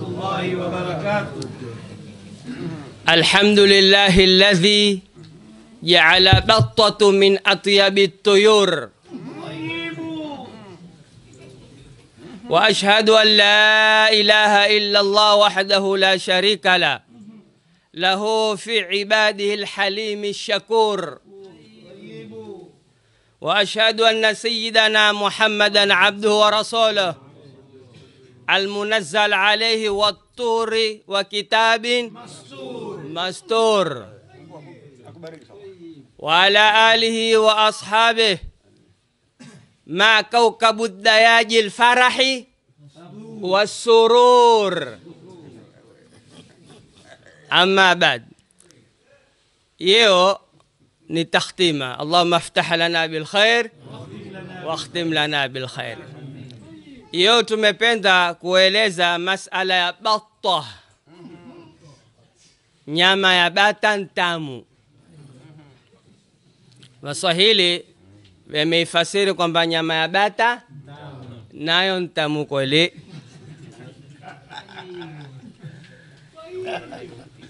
الله وبركاته الحمد لله الذي جعل بطة من أطيب الطيور وأشهد أن لا إله إلا الله وحده لا شريك له له في عباده الحليم الشكور وأشهد أن سيدنا محمدا عبده ورسوله المنزل عليه والطور وكتاب مستور وعلى آله وأصحابه مع كوكب الدياج الفرح والسرور أما بعد يو نتختيمة اللهم افتح لنا بالخير واختم لنا بالخير Leo tumependa kueleza masala ya bata nyama ya bata ntamu. Waswahili wameifasiri kwamba nyama ya bata nayo ntamu kweli.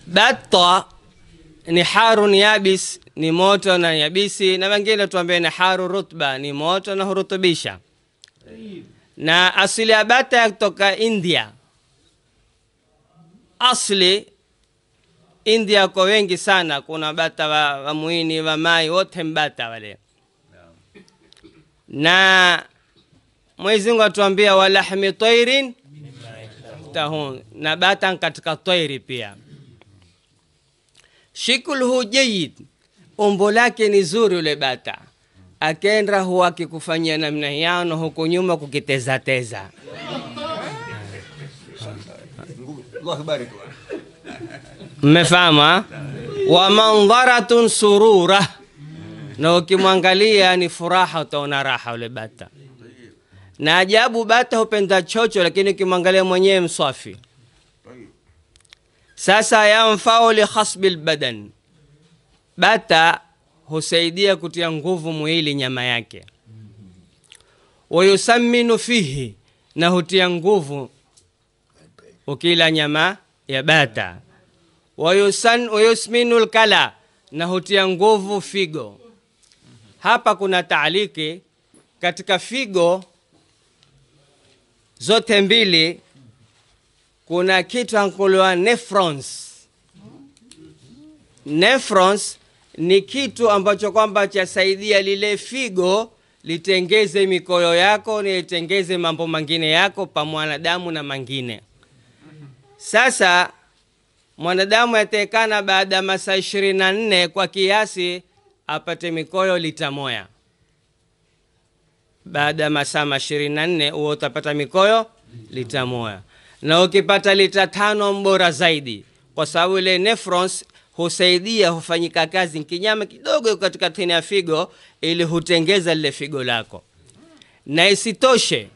bata ni harun yabis, ni moto na yabisi, na wengine tuambie ni haru rutba, ni moto na hurutubisha na asili ya bata ya kutoka India. Asili India kwa wengi sana, kuna bata wa, wa muini wa mai wote mbata wale na Mwenyezi Mungu atuambia walahmi tairin tahun, na bata katika tairi pia. Shikulhu jayid, umbo lake ni zuri ule bata akenda huwa akikufanyia namna yano huku nyuma teza mmefahama wa mandharatun surura na ukimwangalia ni furaha utaona raha ule bata na ajabu bata hupenda chocho lakini ukimwangalia mwenyewe mswafi sasa yamfau likhasbi lbadan bata husaidia kutia nguvu mwili, nyama yake. Wayusaminu fihi, na hutia nguvu ukila nyama ya bata. Wayusminu lkala, na hutia nguvu figo. Hapa kuna taaliki katika figo zote mbili kuna kitu ankuliwa nephrons. Nephrons ni kitu ambacho kwamba chasaidia lile figo litengeze mikoyo yako, nilitengeze mambo mangine yako pa mwanadamu na mangine. Sasa mwanadamu yatekana baada ya masaa ishirini na nne kwa kiasi apate mikoyo lita moya. Baada ya masaa ishirini na nne huo utapata mikoyo lita moya, na ukipata lita tano mbora zaidi, kwa sababu ile nephrons husaidia hufanyika kazi kinyama kidogo katika tena ya figo ili hutengeza lile figo lako na isitoshe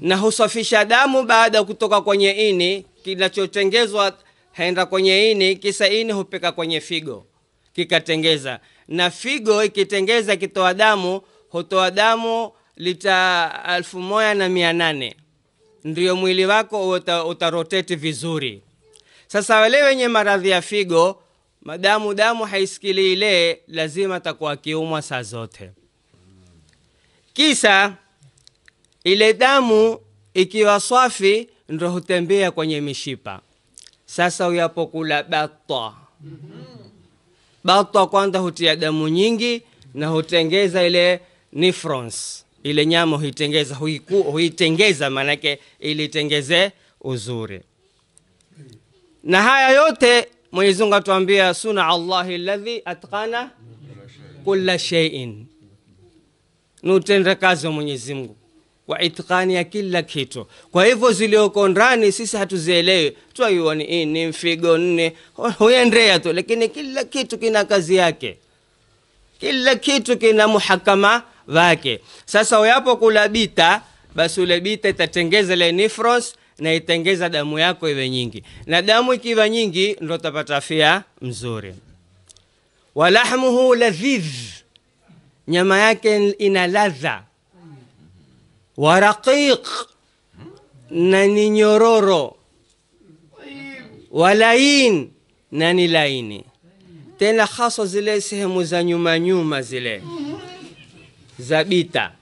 na husafisha damu baada ya kutoka kwenye ini kinachotengezwa haenda kwenye ini kisa ini hupeka kwenye figo kikatengeza na figo ikitengeza ikitoa damu hutoa damu lita elfu moja na mia nane ndio mwili wako utaroteti uta vizuri sasa wale wenye maradhi ya figo madamu damu haisikili ile, lazima atakuwa akiumwa saa zote. Kisa ile damu ikiwa swafi ndo hutembea kwenye mishipa. Sasa uyapokula batwa batwa kwanza hutia damu nyingi na hutengeza ile nifrons, ile nyama huitengeza, huitengeza, maanake ilitengeze uzuri na haya yote Mwenyezi Mungu atuambia suna Allahi ladhi atqana kulla shay'in, ni kazi wa Mwenyezi Mungu wa itqani ya kila kitu. Kwa hivyo zilioko ndani sisi hatuzielewi, twaiwa ni ini mfigo nne huendea tu, lakini kila kitu kina kazi yake, kila kitu kina muhakama wake. Sasa uyapo kulabita, basi bita itatengeza le nifrons naitengeza damu yako iwe nyingi, na damu ikiwa nyingi ndo utapata afya mzuri. Walahmuhu ladhiz nyama yake ina ladha. Wa raqiq, na ni nyororo. Wa lain, na ni laini tena, haswa zile sehemu za nyuma nyuma zile za bita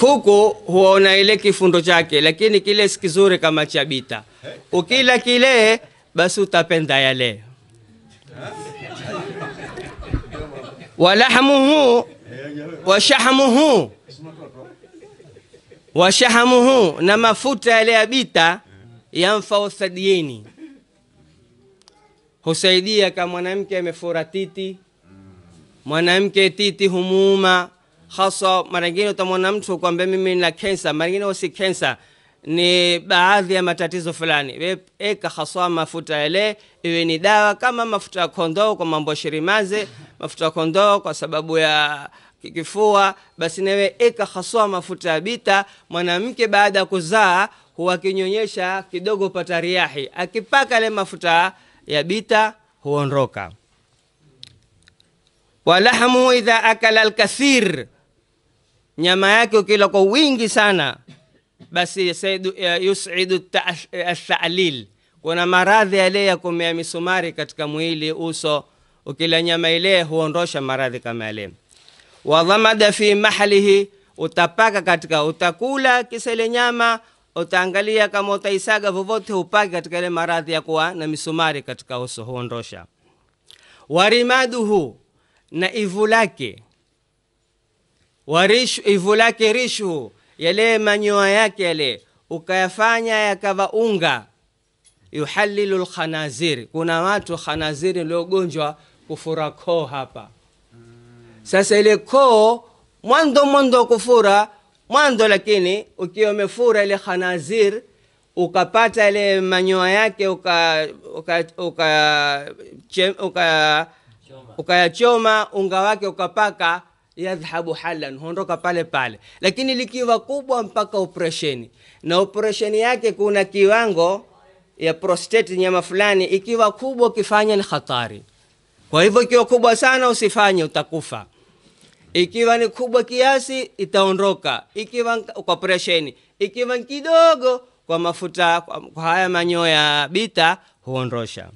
Kuku huona ile kifundo chake, lakini kile si kizuri kama cha bita. Ukila kile basi utapenda yale. walahmuhu washahmuhu washahmuhu, na mafuta yale ya bita yamfao sadieni, husaidia kama mwanamke amefura titi, mwanamke titi humuuma hasa mara nyingine utamwona mtu kwamba mimi nina kensa mara nyingine usi kensa ni baadhi ya matatizo fulani eka haswa mafuta yale iwe ni dawa kama mafuta ya kondoo kwa mambo shirimaze mafuta ya kondoo kwa sababu ya kifua basi nawe eka haswa mafuta ya bita mwanamke baada ya kuzaa huwa akinyonyesha kidogo pata riahi akipaka yale mafuta ya bita huondoka walahmu idha akala alkathir nyama yake ukila kwa wingi sana, basi eh, yusidu athalil, eh, kuna maradhi yale ya kumea misumari katika mwili uso. Ukila nyama ile huondosha maradhi kama yale. Wadhamada fi mahlihi, utapaka katika, utakula kisele nyama, utaangalia kama utaisaga vovote, upake katika ile maradhi ya kuwa na misumari katika uso, huondosha. Warimaduhu, na ivu lake warishu ivu lake rishu, yale manyoa yake yale ukayafanya yakava unga. Yuhalilu lkhanaziri, kuna watu khanaziri liogonjwa kufura koo hapa. Sasa ile koo mwando mwando kufura mwando lakini ukiwa umefura ile khanazir ukapata ile manyoa yake ukayachoma uka, uka, uka, uka, unga wake ukapaka yadhhabu halan, huondoka pale pale. Lakini likiwa kubwa mpaka operesheni, na operesheni yake kuna kiwango ya prostate, nyama fulani ikiwa kubwa ukifanya ni hatari. Kwa hivyo ikiwa kubwa sana usifanye, utakufa. Ikiwa ni kubwa kiasi itaondoka, ikiwa kwa operesheni, ikiwa kidogo kwa mafuta, kwa haya manyoya bita huondosha.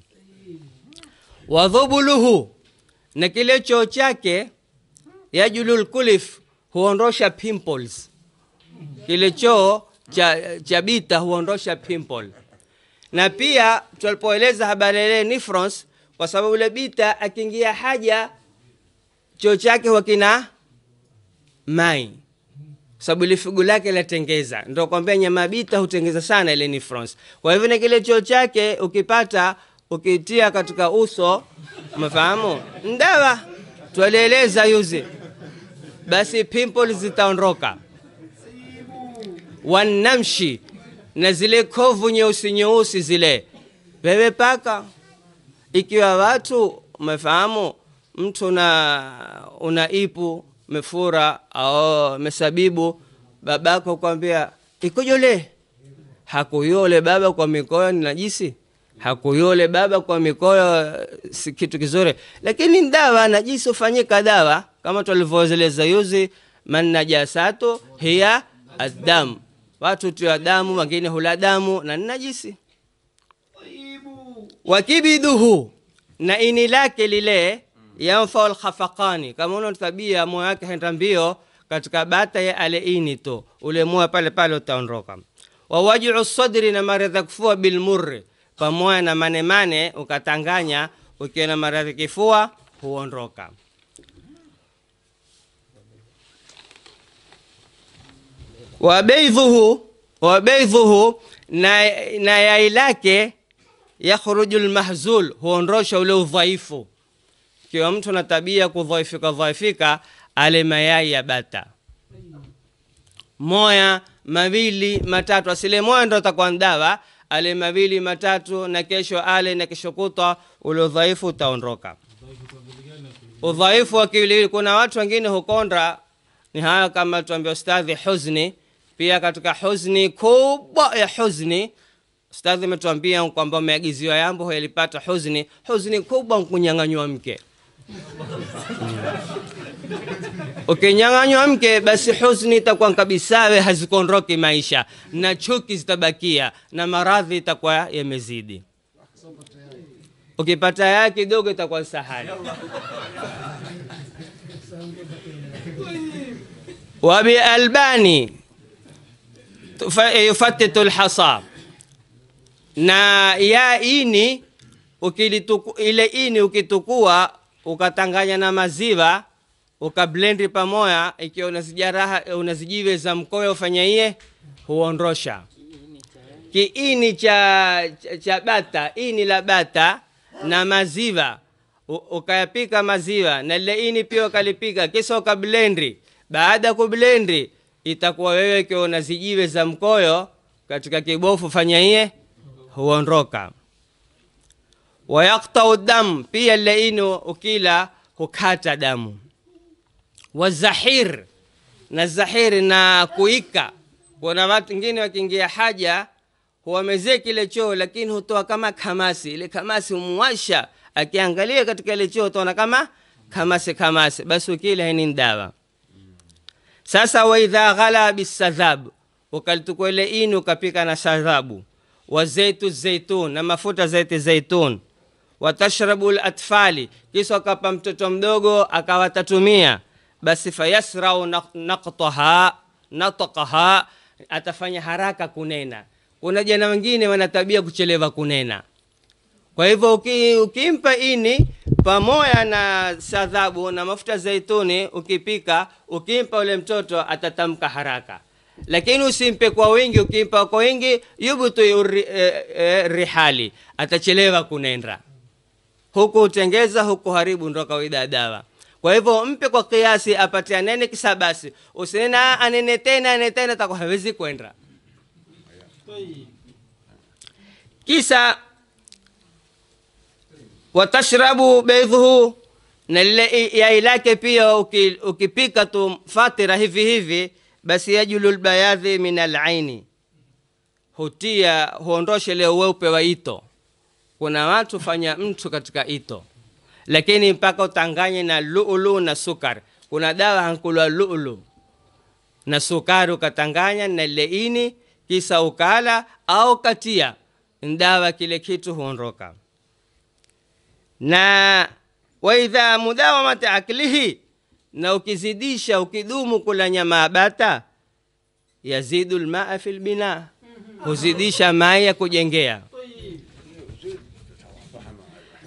Wadhubuluhu, na kile choo chake yajulul kulif huondosha pimples, kile choo cha, cha bita huondosha pimple. Na pia tulipoeleza habari ile nifrons, kwa sababu yule bita akiingia haja choo chake huwa kina mai, kwa sababu ile figo lake latengeza. Ndio kwambia nyama bita hutengeza sana ile nifrons. Kwa hivyo na kile choo chake ukipata ukitia katika uso, umefahamu ndawa tualieleza yuzi basi pimples zitaondoka, wanamshi na zile kovu nyeusi nyeusi zile. Wewe paka, ikiwa watu umefahamu, mtu na una ipu mefura au mesabibu, babako kwambia ikujole hakuyole baba kwa mikoyo ni najisi, hakuyole baba kwa mikoyo si kitu kizuri, lakini dawa najisi ufanyika dawa kama tulivyoeleza yuzi, man najasatu hiya adamu watu utiwa damu, wengine hula damu na najisi. Wakibiduhu, na ini lake lile yamfau lkhafakani, kama una tabia moyo wake henda mbio katika bata ya ale ini to ule moyo pale pale utaondoka. Wawaju sadri, na maradhi ya kifua bilmurri, pamoja na manemane ukatanganya, ukiwa na maradhi kifua huondoka. wabeidhuhu wabeidhuhu na, na yai lake yakhruju lmahzul huondosha ule udhaifu kiwa mtu na tabia kudhaifika dhaifika ale mayai ya bata moya mawili matatu asile moya ndo atakuwa mdawa ale mawili matatu na kesho ale na kesho kutwa ule udhaifu utaondoka udhaifu wa kiwiliwili kuna watu wengine hukonda ni haya kama tuambia ustadhi huzni pia katika huzni kubwa ya huzni stadhi ametuambia kwamba umeagiziwa yambo yalipata huzni huzni kubwa kunyang'anywa mke ukinyang'anywa mke basi huzni itakuwa kabisawe hazikondoki maisha na chuki zitabakia na maradhi itakuwa yamezidi ukipata yaya kidogo itakuwa sahali wabialbani Eh, yufatitu lhasa na ya ini ukilituku, ile ini ukitukua ukatanganya na maziva ukablendi pamoya ikiwa unazijaraha eh, unazijiwe za mkoyo ufanyaiye huondosha kiini cha, cha, cha bata ini la bata na maziva ukayapika maziva na lile ini pia ukalipika, kisa ukablendi. Baada ya kublendi itakuwa wewe ikiwa unazijiwe za mkoyo katika kibofu fanya iye huondoka. Wayaktau damu, pia laini ukila hukata damu. Wazahir na zahiri na kuika. Kuna watu wengine wakiingia haja huwamezee kile choo, lakini hutoa kama kamasi. Ile kamasi humwasha, akiangalia katika ile choo utaona kama kamasi kamasi, basi ukila hii ni dawa sasa waidha ghala bisadhab, ukalitukwele inu ukapika na sadhabu, wa zaitu zaitun, na mafuta zaiti zaitun, watashrabu latfali, kisa akapa mtoto mdogo akawatatumia. Basi fayasrau naqtaha natqaha, atafanya haraka kunena. Kuna jana wengine wana tabia kuchelewa kunena kwa hivyo ukimpa ini pamoja na sadhabu na mafuta zaituni, ukipika ukimpa ule mtoto atatamka haraka, lakini usimpe kwa wingi. Ukimpa kwa wingi, yubtu yuri, e, e, rihali, atachelewa kunenda, huku utengeza huku haribu, ndo kawaida ya dawa. Kwa hivyo mpe kwa kiasi, apate anene kisa basi, usinena anene tena anene tena, tako hawezi kwenda kisa watashrabu beidhuhu, na lile yai lake pia ukipika tu fatira hivi hivi, basi yajulu lbayadhi min alaini, hutia huondoshe leo weupe wa ito. Kuna watu fanya mtu katika ito, lakini mpaka utanganye na luulu na sukari. Kuna dawa hankulwa luulu na sukari ukatanganya na ini kisa ukala au katia ndawa, kile kitu huondoka na waidha mudawamat aklihi, na ukizidisha ukidumu kula nyama bata, yazidu lmaa fi lbina, huzidisha mai ya kujengea.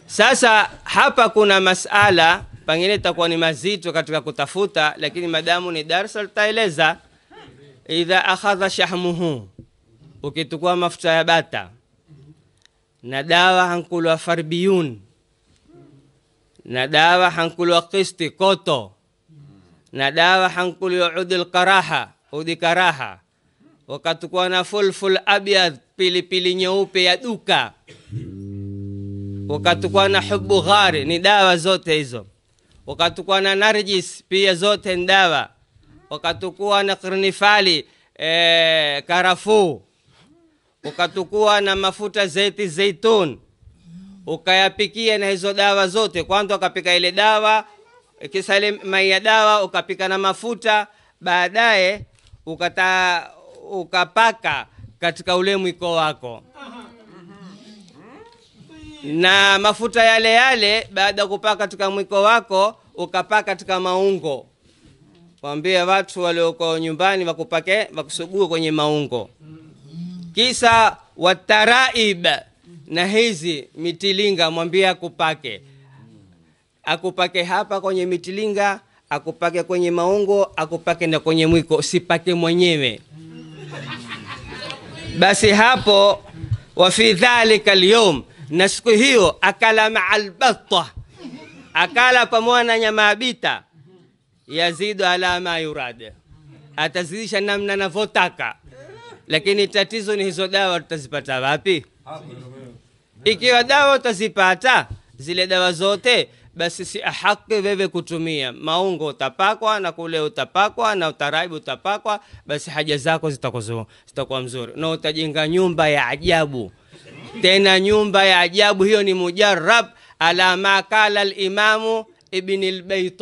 Sasa hapa kuna masala pengine itakuwa ni mazito katika kutafuta, lakini madamu ni darsa litaeleza. Idha akhadha shahmuhu, ukitukua mafuta ya bata na dawa hankulwa farbiyun na dawa hankulo kisti koto na dawa hankulo udil karaha udi karaha wakatukua na fulful abyad pilipili nyeupe ya duka wakatukuwa na hubu ghari ni dawa zote hizo wakatukua na narjis pia zote ni dawa wakatukua na krnifali e, eh, karafuu wakatukua na mafuta zaiti zeitun ukayapikia na hizo dawa zote. Kwanza ukapika ile dawa kisa ile mai ya dawa, ukapika na mafuta, baadaye ukata ukapaka katika ule mwiko wako na mafuta yale yale, baada ya kupaka katika mwiko wako ukapaka katika maungo. Waambie watu waliokuwa nyumbani wakupake wakusugue kwenye maungo, kisa wataraib na hizi mitilinga mwambie akupake akupake hapa kwenye mitilinga akupake kwenye maungo akupake na kwenye mwiko usipake mwenyewe basi hapo wafi dhalika lyum na siku hiyo akala maalbatta akala pamoja na nyama bita yazidu ala ma yurad atazidisha namna anavyotaka lakini tatizo ni hizo dawa tutazipata wapi Hapo. Ikiwa dawa utazipata zile dawa zote, basi si haki wewe kutumia. Maungo utapakwa na kule utapakwa na utaraibu utapakwa, basi haja zako zitakuwa mzuri na utajenga nyumba ya ajabu tena nyumba ya ajabu hiyo ni mujarab ala ma kala limamu Ibni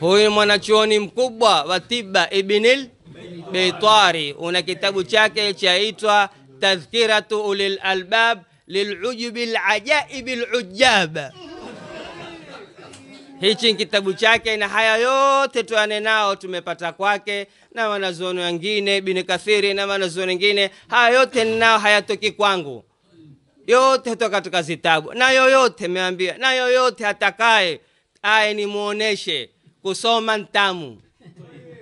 Huyu mwanachuoni mkubwa wa tiba Ibni lbaitari una kitabu chake chaitwa tadhkiratu ulil albab lilujubi lajaibi lujab. Hichi kitabu chake na haya yote tuane nao tumepata kwake na wanazuoni wengine, Ibn Kathiri na wanazuoni wengine. Haya yote ninao, hayatoki kwangu, yote toka katika zitabu na yoyote meambia, na yoyote atakaye aye nimuoneshe. Kusoma ntamu,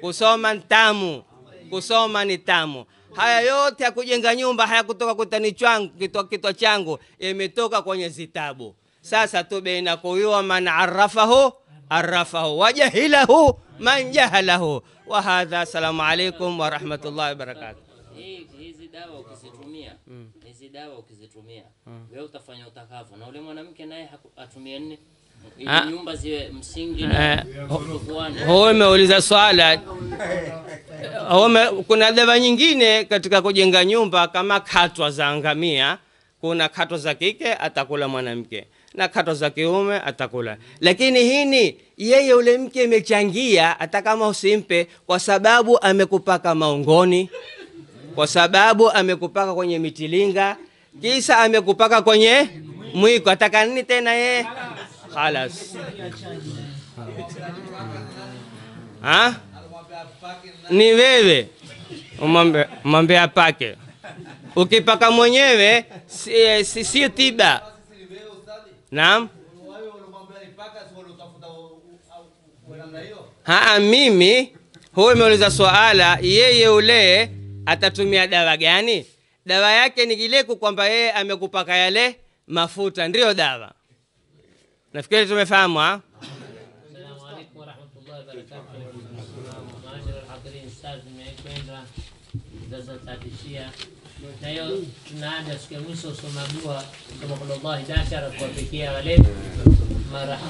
kusoma ntamu, kusoma ni tamu. Haya yote ya kujenga nyumba hayakutoka kutani changu, kitwa, kitwa changu imetoka kwenye zitabu. Sasa baina kuwa man arafahu arafahu wajahilahu man jahalahu. Wa hadha, assalamu alaikum wa wabarakatuh. Hizi dawa ukizitumia mm. hizi dawa ukizitumia, mm. wewe utafanya utakavyo, na ule mwanamke naye atumie nne huo ah. eh. swala kuna dhava nyingine katika kujenga nyumba kama katwa za ngamia. Kuna katwa za kike atakula mwanamke na katwa za kiume atakula, lakini hini yeye ule mke imechangia, hata kama usimpe, kwa sababu amekupaka maongoni, kwa sababu amekupaka kwenye mitilinga, kisa amekupaka kwenye mwiko, ataka nini tena yeye? Khalas. Ha? Ni wewe umwambie pake Ukipaka mwenyewe si, si, si tiba. Naam. mimi huyo imeuliza swala, yeye ulee atatumia dawa gani? Dawa yake ni kileku kwamba yeye amekupaka yale mafuta, ndiyo dawa نفكر تفهموا ها السلام عليكم ورحمه الله وبركاته معاشر الحاضرين استاذ ميكويندرا دزا تاتيشيا تايو نادس كموسو سومابوا كما الله ذاكر فيكيا عليه ما